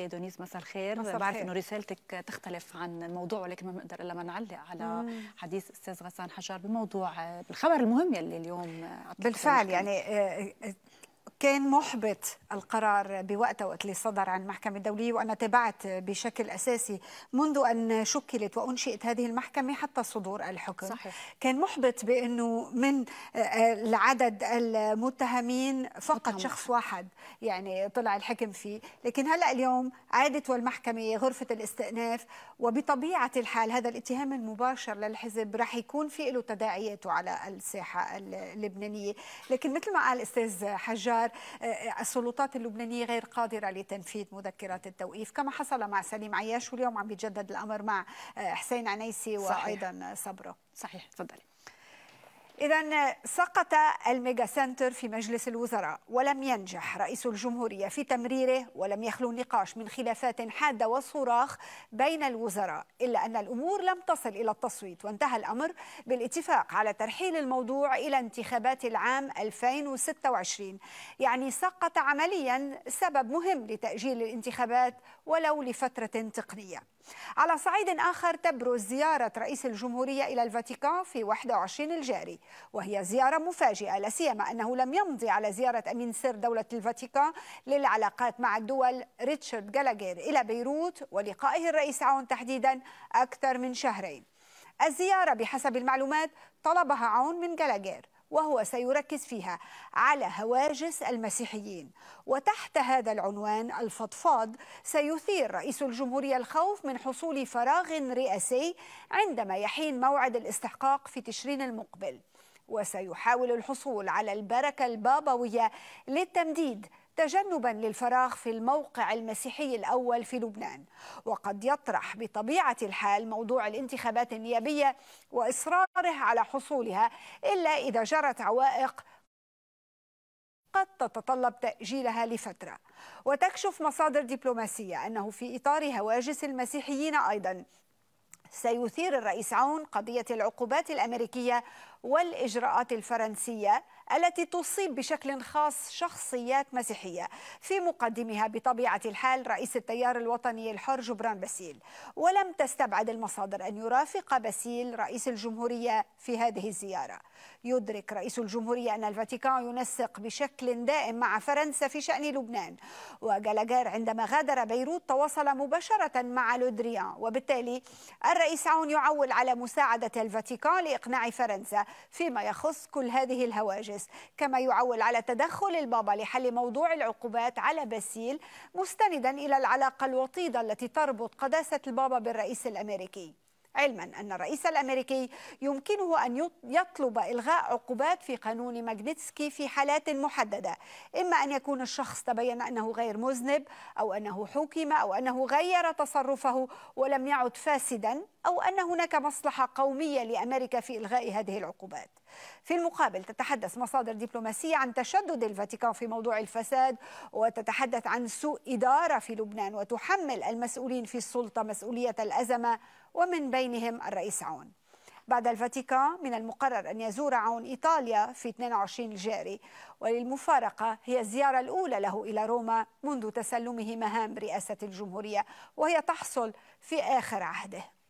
دونيس مساء الخير بعرف انه رسالتك تختلف عن الموضوع ولكن ما بنقدر الا ما نعلق على مم. حديث استاذ غسان حجار بموضوع آه، بالخبر المهم يلي اليوم آه، بالفعل يعني آه، كان محبط القرار بوقت وقت اللي صدر عن المحكمة الدولية وأنا تابعت بشكل أساسي منذ أن شكلت وأنشئت هذه المحكمة حتى صدور الحكم صحيح. كان محبط بأنه من آه، العدد المتهمين فقط متهم. شخص واحد يعني طلع الحكم فيه لكن هلأ اليوم عادت والمحكمة غرفة الاستئناف وبطبيعة الحال هذا الاتهام المباشر للحزب رح يكون في له تداعياته على الساحة اللبنانية لكن مثل ما قال الأستاذ حجار السلطات اللبنانية غير قادرة لتنفيذ مذكرات التوقيف كما حصل مع سليم عياش واليوم عم بيتجدد الأمر مع حسين عنيسي وأيضا صبره صحيح تفضلي إذا سقط الميجا سنتر في مجلس الوزراء ولم ينجح رئيس الجمهورية في تمريره ولم يخلو النقاش من خلافات حادة وصراخ بين الوزراء إلا أن الأمور لم تصل إلى التصويت وانتهى الأمر بالاتفاق على ترحيل الموضوع إلى انتخابات العام 2026 يعني سقط عمليا سبب مهم لتأجيل الانتخابات ولو لفترة تقنية على صعيد آخر تبرز زيارة رئيس الجمهورية إلى الفاتيكان في 21 الجاري وهي زيارة مفاجئة لسيما أنه لم يمضي على زيارة أمين سر دولة الفاتيكان للعلاقات مع الدول ريتشارد جالاجير إلى بيروت ولقائه الرئيس عون تحديدا أكثر من شهرين الزيارة بحسب المعلومات طلبها عون من جالاجير وهو سيركز فيها على هواجس المسيحيين وتحت هذا العنوان الفضفاض سيثير رئيس الجمهورية الخوف من حصول فراغ رئاسي عندما يحين موعد الاستحقاق في تشرين المقبل وسيحاول الحصول على البركة البابوية للتمديد تجنبا للفراغ في الموقع المسيحي الأول في لبنان وقد يطرح بطبيعة الحال موضوع الانتخابات النيابية وإصراره على حصولها إلا إذا جرت عوائق قد تتطلب تأجيلها لفترة وتكشف مصادر دبلوماسية أنه في إطار هواجس المسيحيين أيضا سيثير الرئيس عون قضية العقوبات الأمريكية والإجراءات الفرنسية التي تصيب بشكل خاص شخصيات مسيحية في مقدمها بطبيعة الحال رئيس التيار الوطني الحر جبران باسيل ولم تستبعد المصادر أن يرافق باسيل رئيس الجمهورية في هذه الزيارة يدرك رئيس الجمهورية أن الفاتيكان ينسق بشكل دائم مع فرنسا في شأن لبنان وجلاجار عندما غادر بيروت تواصل مباشرة مع لودريان وبالتالي الرئيس الرئيس عون يعول على مساعدة الفاتيكان لإقناع فرنسا فيما يخص كل هذه الهواجس كما يعول على تدخل البابا لحل موضوع العقوبات على باسيل مستندا إلى العلاقة الوطيدة التي تربط قداسة البابا بالرئيس الأمريكي علما أن الرئيس الأمريكي يمكنه أن يطلب إلغاء عقوبات في قانون ماجنيتسكي في حالات محددة إما أن يكون الشخص تبين أنه غير مذنب أو أنه حكم أو أنه غير تصرفه ولم يعد فاسدا أو أن هناك مصلحة قومية لأمريكا في إلغاء هذه العقوبات في المقابل تتحدث مصادر دبلوماسية عن تشدد الفاتيكان في موضوع الفساد وتتحدث عن سوء إدارة في لبنان وتحمل المسؤولين في السلطة مسؤولية الأزمة ومن بينهم الرئيس عون بعد الفاتيكان من المقرر أن يزور عون إيطاليا في 22 الجاري وللمفارقة هي الزيارة الأولى له إلى روما منذ تسلمه مهام رئاسة الجمهورية وهي تحصل في آخر عهده